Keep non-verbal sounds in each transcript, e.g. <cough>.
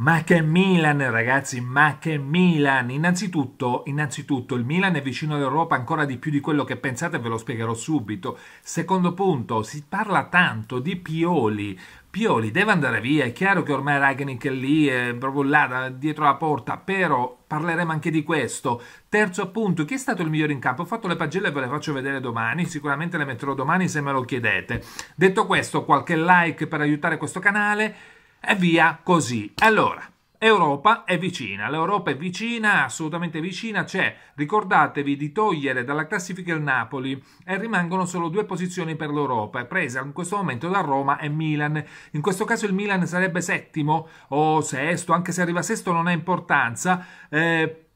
Ma che Milan, ragazzi, ma che Milan! Innanzitutto, innanzitutto, il Milan è vicino all'Europa ancora di più di quello che pensate, ve lo spiegherò subito. Secondo punto, si parla tanto di Pioli. Pioli deve andare via, è chiaro che ormai Ragnik è lì, è proprio là, dietro la porta, però parleremo anche di questo. Terzo punto, chi è stato il migliore in campo? Ho fatto le pagelle e ve le faccio vedere domani, sicuramente le metterò domani se me lo chiedete. Detto questo, qualche like per aiutare questo canale e via così. Allora, Europa è vicina, l'Europa è vicina, assolutamente vicina, c'è, ricordatevi di togliere dalla classifica il Napoli e rimangono solo due posizioni per l'Europa, presa in questo momento da Roma e Milan, in questo caso il Milan sarebbe settimo o sesto, anche se arriva sesto non ha importanza, eh,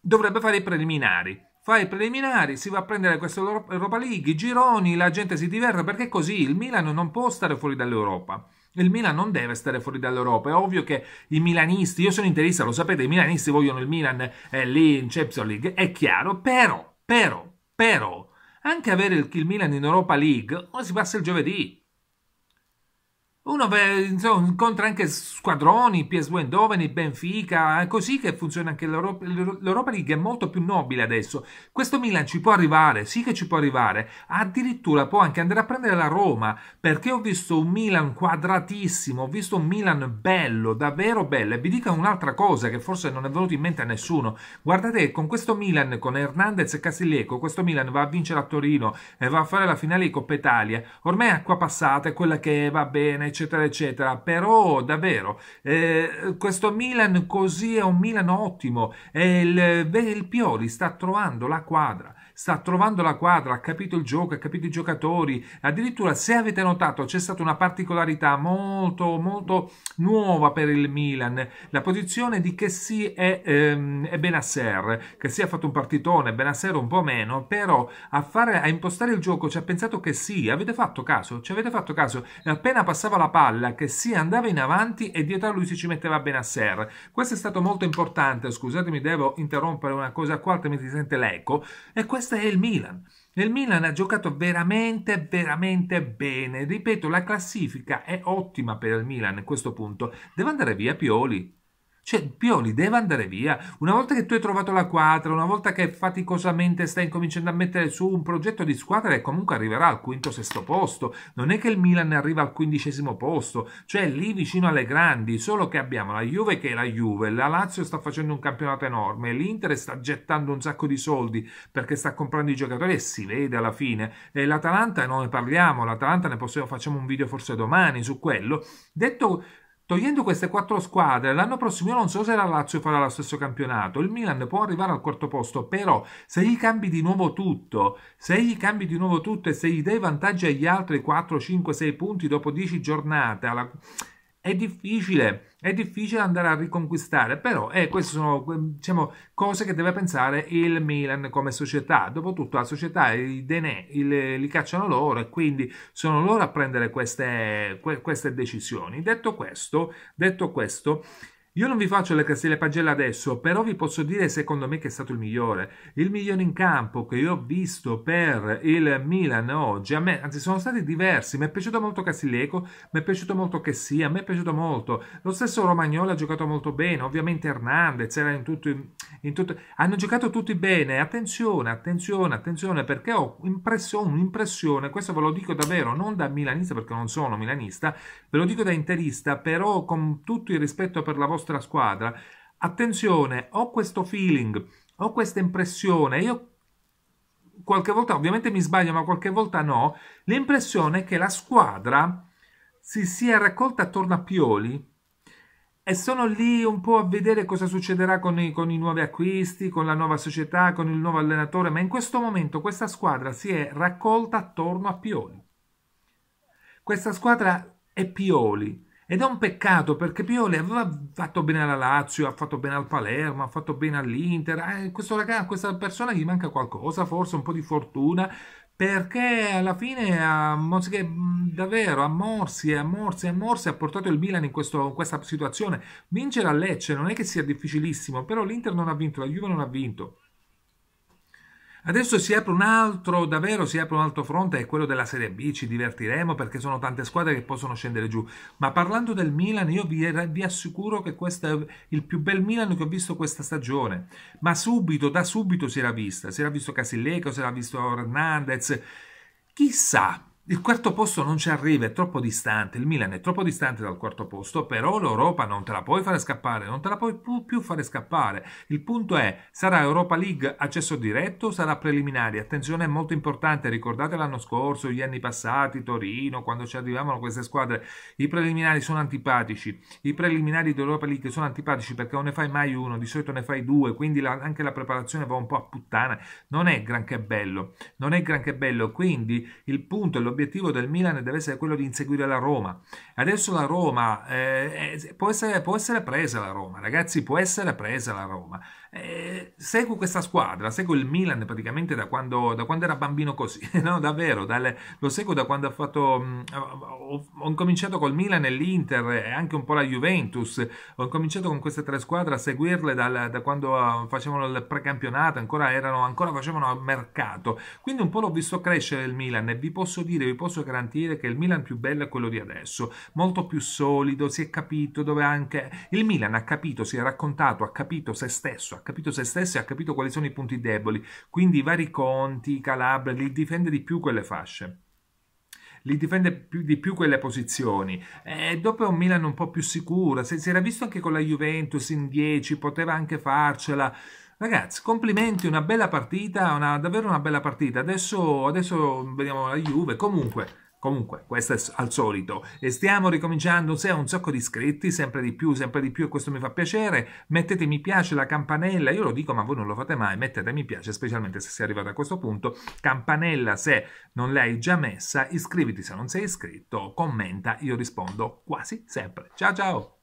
dovrebbe fare i preliminari, fa i preliminari, si va a prendere questa Europa League, i gironi, la gente si diverte perché così il Milan non può stare fuori dall'Europa. Il Milan non deve stare fuori dall'Europa. È ovvio che i milanisti, io sono interista, lo sapete, i milanisti vogliono il Milan eh, lì in Champions League, è chiaro, però, però, però, anche avere il, il Milan in Europa League, o si passa il giovedì, uno beh, insomma, incontra anche squadroni, PSV Eindhoven, Benfica, è così che funziona anche l'Europa, l'Europa League è molto più nobile adesso. Questo Milan ci può arrivare, sì che ci può arrivare, addirittura può anche andare a prendere la Roma, perché ho visto un Milan quadratissimo, ho visto un Milan bello, davvero bello. E vi dico un'altra cosa che forse non è venuto in mente a nessuno. Guardate, con questo Milan, con Hernandez e Castiglieco, questo Milan va a vincere a Torino e va a fare la finale di Coppa Italia. Ormai è acqua passata è quella che va bene, eccetera, eccetera. Però davvero, eh, questo Milan così è un Milan ottimo e il, il Pioli sta trovando la quadra sta trovando la quadra, ha capito il gioco, ha capito i giocatori. Addirittura, se avete notato, c'è stata una particolarità molto, molto nuova per il Milan. La posizione di Chessy e, ehm, e Benasser. Chessy ha fatto un partitone, Benasser un po' meno, però a, fare, a impostare il gioco ci ha pensato che sì, avete fatto caso? Ci avete fatto caso? Appena passava la palla, che si andava in avanti e dietro a lui si ci metteva Benasser. Questo è stato molto importante, scusatemi, devo interrompere una cosa qua, altrimenti si sente l'eco. E questo questo è il Milan. Il Milan ha giocato veramente, veramente bene. Ripeto, la classifica è ottima per il Milan a questo punto. Deve andare via Pioli. Cioè, Pioli deve andare via. Una volta che tu hai trovato la quadra, una volta che faticosamente stai incominciando a mettere su un progetto di squadra e comunque arriverà al quinto sesto posto, non è che il Milan arriva al quindicesimo posto, cioè lì vicino alle grandi, solo che abbiamo la Juve che è la Juve, la Lazio sta facendo un campionato enorme, l'Inter sta gettando un sacco di soldi perché sta comprando i giocatori e si vede alla fine, e l'Atalanta non ne parliamo, l'Atalanta ne possiamo, facciamo un video forse domani su quello. Detto Togliendo queste quattro squadre, l'anno prossimo io non so se la Lazio farà lo stesso campionato. Il Milan può arrivare al quarto posto, però se gli cambi di nuovo tutto, se gli cambi di nuovo tutto e se gli dai vantaggi agli altri 4, 5, 6 punti dopo 10 giornate, alla è difficile, è difficile andare a riconquistare, però eh, queste sono diciamo, cose che deve pensare il Milan come società. Dopotutto la società, i Denè, il, li cacciano loro e quindi sono loro a prendere queste, queste decisioni. Detto questo, detto questo io non vi faccio le castelle pagelle adesso, però vi posso dire secondo me che è stato il migliore. Il migliore in campo che io ho visto per il Milan oggi, a me, anzi sono stati diversi, mi è piaciuto molto Castiglieco, mi è piaciuto molto che sia, mi è piaciuto molto. Lo stesso Romagnolo ha giocato molto bene, ovviamente Hernandez era in tutto, in tutto... Hanno giocato tutti bene, attenzione, attenzione, attenzione, perché ho un'impressione, questo ve lo dico davvero, non da milanista perché non sono milanista, ve lo dico da interista, però con tutto il rispetto per la vostra vostra squadra, attenzione, ho questo feeling, ho questa impressione, io qualche volta ovviamente mi sbaglio, ma qualche volta no, l'impressione è che la squadra si sia raccolta attorno a Pioli e sono lì un po' a vedere cosa succederà con i, con i nuovi acquisti, con la nuova società, con il nuovo allenatore, ma in questo momento questa squadra si è raccolta attorno a Pioli. Questa squadra è Pioli, ed è un peccato perché Pioli aveva fatto bene alla Lazio, ha fatto bene al Palermo, ha fatto bene all'Inter. Eh, ragazzo, questa persona gli manca qualcosa, forse un po' di fortuna, perché alla fine ha, che, davvero a morsi, a morsi, a morsi ha portato il Milan in, questo, in questa situazione. Vincere a Lecce non è che sia difficilissimo, però l'Inter non ha vinto, la Juve non ha vinto. Adesso si apre un altro, davvero si apre un altro fronte, è quello della Serie B, ci divertiremo perché sono tante squadre che possono scendere giù, ma parlando del Milan io vi, vi assicuro che questo è il più bel Milan che ho visto questa stagione, ma subito, da subito si era vista, si era visto Casilleco, si era visto Hernandez, chissà il quarto posto non ci arriva, è troppo distante, il Milan è troppo distante dal quarto posto, però l'Europa non te la puoi fare scappare, non te la puoi più fare scappare. Il punto è, sarà Europa League accesso diretto o sarà preliminare? Attenzione, è molto importante, ricordate l'anno scorso, gli anni passati, Torino, quando ci arrivavano queste squadre, i preliminari sono antipatici, i preliminari dell'Europa League sono antipatici perché non ne fai mai uno, di solito ne fai due, quindi la, anche la preparazione va un po' a puttana, non è granché bello, non è granché bello, quindi il punto è l'obiettivo l'obiettivo del Milan deve essere quello di inseguire la Roma. Adesso la Roma eh, eh, può, essere, può, essere, presa la Roma, ragazzi, può essere presa la Roma. Eh, seguo questa squadra, seguo il Milan praticamente da quando, da quando era bambino così, <laughs> no, davvero, dal, lo seguo da quando ho fatto... Mm, ho, ho incominciato col Milan e l'Inter e anche un po' la Juventus, ho incominciato con queste tre squadre a seguirle dal, da quando ah, facevano il precampionato, ancora, erano, ancora facevano mercato. Quindi un po' l'ho visto crescere il Milan e vi posso dire vi posso garantire che il Milan più bello è quello di adesso, molto più solido, si è capito dove anche il Milan ha capito, si è raccontato, ha capito se stesso, ha capito se stesso e ha capito quali sono i punti deboli, quindi i vari conti, i calabri, li difende di più quelle fasce li difende più, di più quelle posizioni. E eh, dopo è un Milan un po' più sicuro, Se si era visto anche con la Juventus in 10, poteva anche farcela. Ragazzi, complimenti, una bella partita, una, davvero una bella partita. Adesso, adesso vediamo la Juve. Comunque, Comunque, questo è al solito. E stiamo ricominciando, se un sacco di iscritti, sempre di più, sempre di più, e questo mi fa piacere. Mettete mi piace, la campanella, io lo dico, ma voi non lo fate mai. Mettete mi piace, specialmente se sei arrivato a questo punto. Campanella se non l'hai già messa, iscriviti se non sei iscritto, commenta, io rispondo quasi sempre. Ciao ciao!